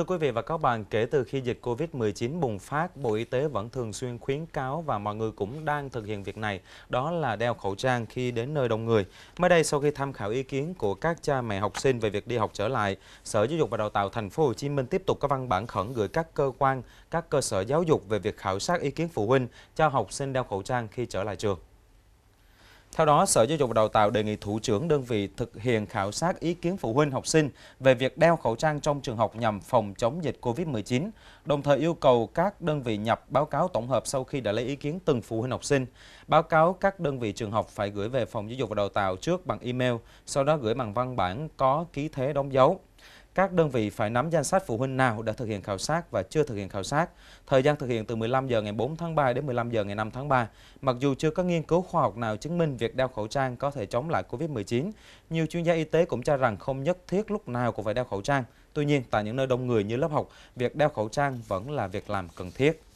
thưa quý vị và các bạn, kể từ khi dịch Covid-19 bùng phát, Bộ Y tế vẫn thường xuyên khuyến cáo và mọi người cũng đang thực hiện việc này, đó là đeo khẩu trang khi đến nơi đông người. Mới đây, sau khi tham khảo ý kiến của các cha mẹ học sinh về việc đi học trở lại, Sở Giáo dục và Đào tạo Thành phố Hồ Chí Minh tiếp tục có văn bản khẩn gửi các cơ quan, các cơ sở giáo dục về việc khảo sát ý kiến phụ huynh cho học sinh đeo khẩu trang khi trở lại trường. Theo đó, Sở Giáo dục và Đào tạo đề nghị thủ trưởng đơn vị thực hiện khảo sát ý kiến phụ huynh học sinh về việc đeo khẩu trang trong trường học nhằm phòng chống dịch COVID-19, đồng thời yêu cầu các đơn vị nhập báo cáo tổng hợp sau khi đã lấy ý kiến từng phụ huynh học sinh. Báo cáo các đơn vị trường học phải gửi về Phòng Giáo dục và Đào tạo trước bằng email, sau đó gửi bằng văn bản có ký thế đóng dấu. Các đơn vị phải nắm danh sách phụ huynh nào đã thực hiện khảo sát và chưa thực hiện khảo sát. Thời gian thực hiện từ 15 giờ ngày 4 tháng 3 đến 15 giờ ngày 5 tháng 3. Mặc dù chưa có nghiên cứu khoa học nào chứng minh việc đeo khẩu trang có thể chống lại Covid-19, nhiều chuyên gia y tế cũng cho rằng không nhất thiết lúc nào cũng phải đeo khẩu trang. Tuy nhiên, tại những nơi đông người như lớp học, việc đeo khẩu trang vẫn là việc làm cần thiết.